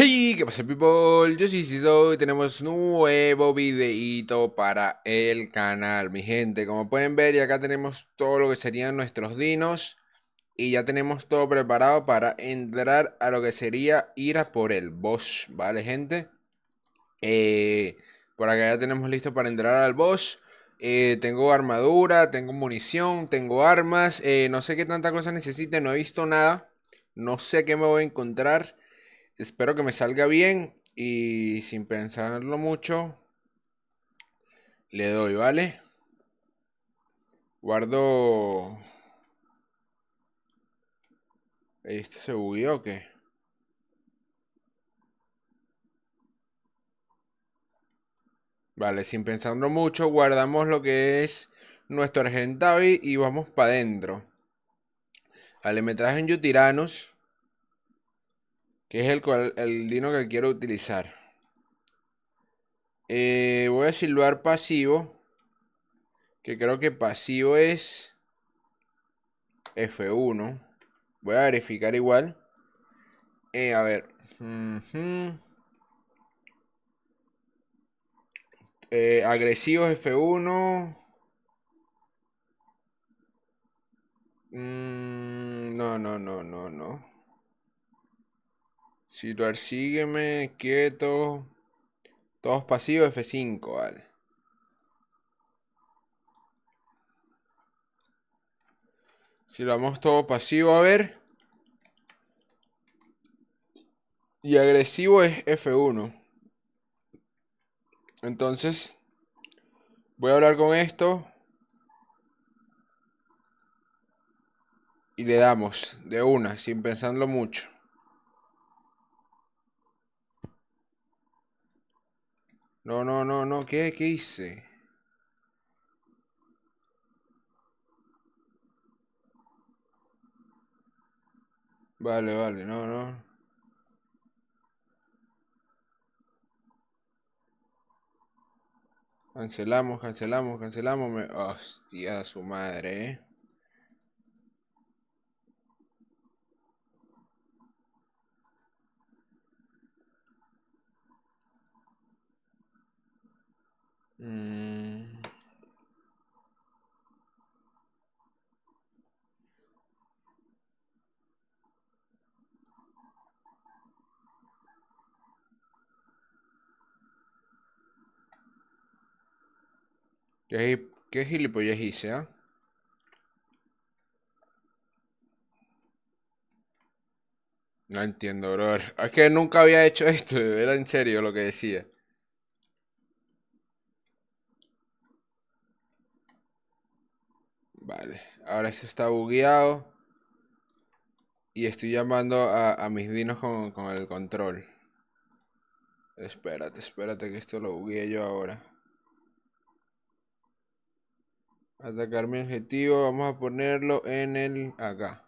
Hey, ¿qué pasa people? Yo soy Ciso y tenemos un nuevo videito para el canal, mi gente. Como pueden ver, y acá tenemos todo lo que serían nuestros dinos. Y ya tenemos todo preparado para entrar a lo que sería ir a por el boss, ¿vale, gente? Eh, por acá ya tenemos listo para entrar al boss. Eh, tengo armadura, tengo munición, tengo armas. Eh, no sé qué tanta cosa necesite, no he visto nada. No sé qué me voy a encontrar espero que me salga bien y sin pensarlo mucho, le doy, ¿vale? Guardo... ¿Este se o qué? Vale, sin pensarlo mucho, guardamos lo que es nuestro Argentavi y vamos para adentro. Vale, me traje en Yutiranos que es el, el dino que quiero utilizar. Eh, voy a silbar pasivo, que creo que pasivo es F1. Voy a verificar igual. Eh, a ver. Agresivo agresivos F1. no, no, no, no, no. Situar, sígueme, quieto. Todos pasivos, F5, vale. Si lo damos todo pasivo, a ver. Y agresivo es F1. Entonces, voy a hablar con esto. Y le damos de una, sin pensarlo mucho. No, no, no, no. ¿Qué, qué hice? Vale, vale, no, no. Cancelamos, cancelamos, cancelamos. Me... Hostia, su madre, eh. Mm. ¿Qué, qué gilipollas ah? hice, No entiendo, bro. Es que nunca había hecho esto. Era en serio lo que decía. Vale, ahora esto está bugueado. Y estoy llamando a, mis dinos con, con, el control. Espérate, espérate que esto lo buguee yo ahora. Atacar mi objetivo, vamos a ponerlo en el... acá.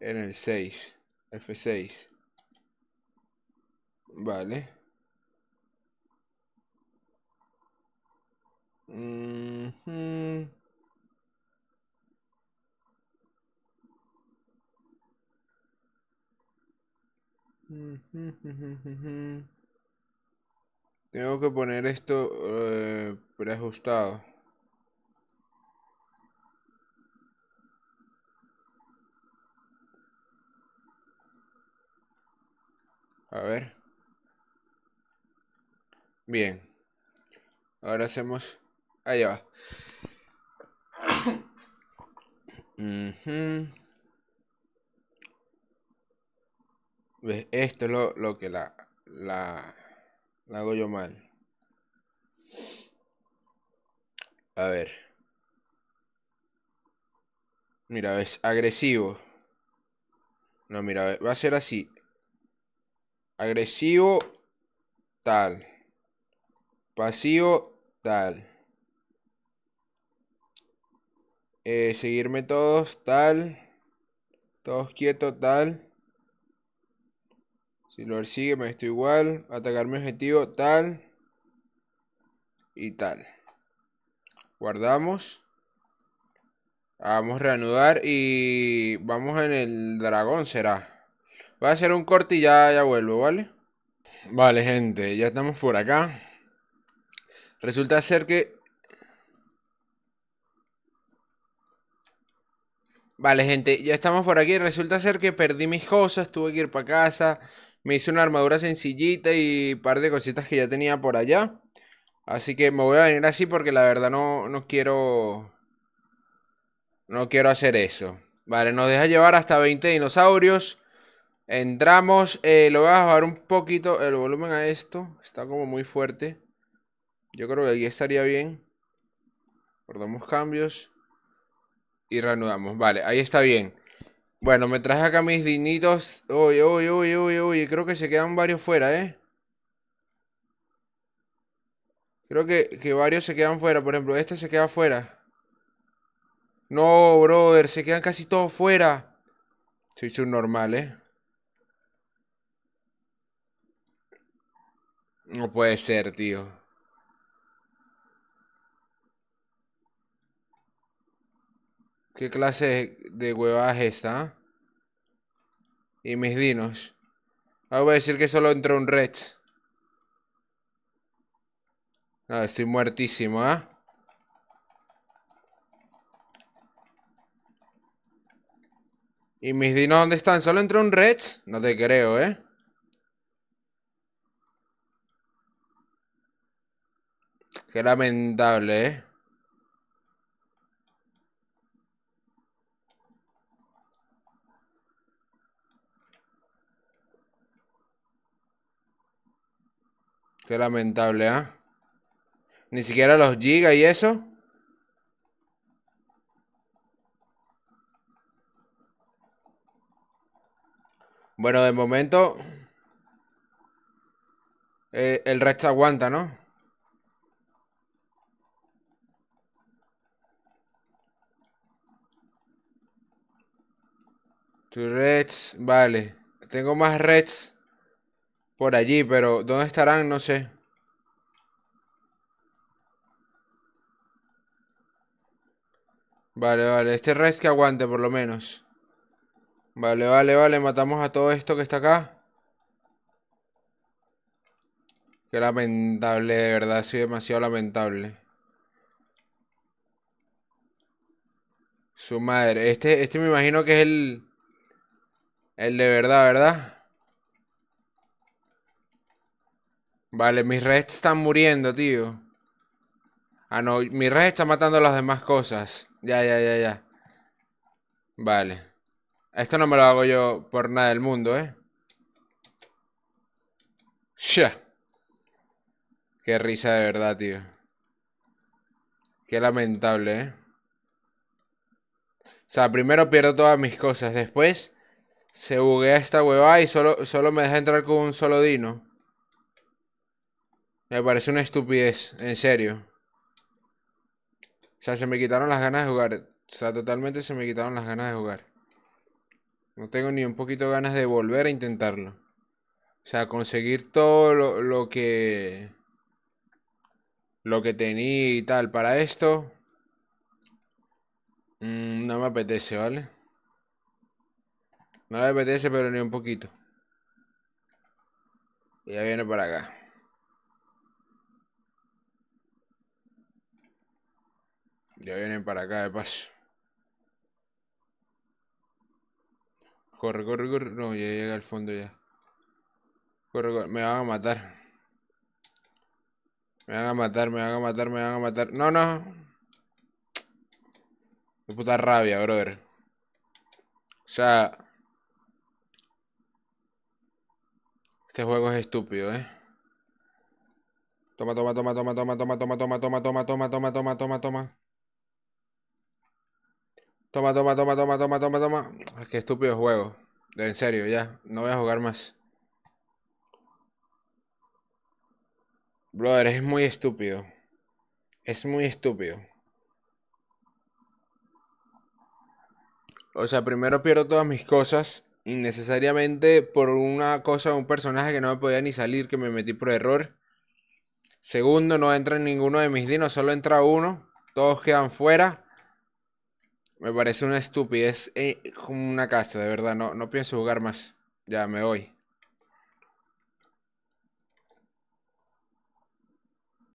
En el 6, F6. Vale. Tengo que poner esto eh, preajustado. A ver. Bien. Ahora hacemos Ahí va. ¿Ves? Esto es lo, lo que la, la, la hago yo mal. A ver. Mira, ves, agresivo. No, mira, va a ser así. Agresivo, tal. Pasivo, tal. Eh, seguirme todos, tal. Todos quietos, tal. Si lo sigue, me estoy igual. Atacar mi objetivo, tal. Y tal. Guardamos. Ah, vamos a reanudar y vamos en el dragón, será. Voy a hacer un corte y ya, ya vuelvo, ¿vale? Vale, gente, ya estamos por acá. Resulta ser que Vale, gente, ya estamos por aquí. Resulta ser que perdí mis cosas, tuve que ir para casa. Me hice una armadura sencillita y un par de cositas que ya tenía por allá. Así que me voy a venir así porque la verdad no, no quiero... No quiero hacer eso. Vale, nos deja llevar hasta 20 dinosaurios. Entramos. Eh, lo voy a bajar un poquito el volumen a esto. Está como muy fuerte. Yo creo que aquí estaría bien. Guardamos cambios y reanudamos. Vale, ahí está bien. Bueno, me traje acá mis dinitos Uy, uy, uy, uy, uy. Creo que se quedan varios fuera, ¿eh? Creo que, que varios se quedan fuera. Por ejemplo, este se queda fuera. No, brother. Se quedan casi todos fuera. Soy subnormal, ¿eh? No puede ser, tío. ¿Qué clase de huevada está? Y mis dinos. Ahora voy a decir que solo entró un red. No, ah, estoy muertísimo, ¿eh? ¿Y mis dinos dónde están? ¿Solo entró un red? No te creo, ¿eh? Qué lamentable, ¿eh? Qué lamentable, ¿ah? Ni siquiera los giga y eso. Bueno, de momento... Eh, el resto aguanta, ¿no? Tu reds, vale. Tengo más reds. Por allí, pero ¿dónde estarán? No sé. Vale, vale. Este res que aguante, por lo menos. Vale, vale, vale. Matamos a todo esto que está acá. Qué lamentable, de verdad. Soy demasiado lamentable. Su madre. Este, este me imagino que es el... El de verdad, ¿verdad? Vale, mis reds están muriendo, tío. Ah, no, mi red está matando las demás cosas. Ya, ya, ya, ya. Vale. Esto no me lo hago yo por nada del mundo, ¿eh? ¡Sha! Qué risa de verdad, tío. Qué lamentable, ¿eh? O sea, primero pierdo todas mis cosas. Después se buguea esta huevada y solo, solo me deja entrar con un solo dino. Me parece una estupidez, en serio. O sea, se me quitaron las ganas de jugar. O sea, totalmente se me quitaron las ganas de jugar. No tengo ni un poquito ganas de volver a intentarlo. O sea, conseguir todo lo, que... Lo que tenía y tal para esto. Mm, no me apetece, ¿vale? No me apetece, pero ni un poquito. Y ya viene para acá. Ya vienen para acá de paso. Corre, corre, corre. No, ya llega al fondo ya. Corre, corre. Me van a matar. Me van a matar, me van a matar, me van a matar. No, no. Qué puta rabia, brother. O sea... Este juego es estúpido, ¿eh? Toma, toma, toma, toma, toma, toma, toma, toma, toma, toma, toma, toma, toma, toma, toma. Toma, toma, toma, toma, toma, toma, toma. Ah, qué estúpido juego. En serio, ya. No voy a jugar más. Brother, es muy estúpido. Es muy estúpido. O sea, primero pierdo todas mis cosas innecesariamente por una cosa de un personaje que no me podía ni salir, que me metí por error. Segundo, no entra en ninguno de mis dinos, solo entra uno. Todos quedan fuera. Me parece una estupidez eh, como una casa, de verdad. No, no pienso jugar más. Ya me voy.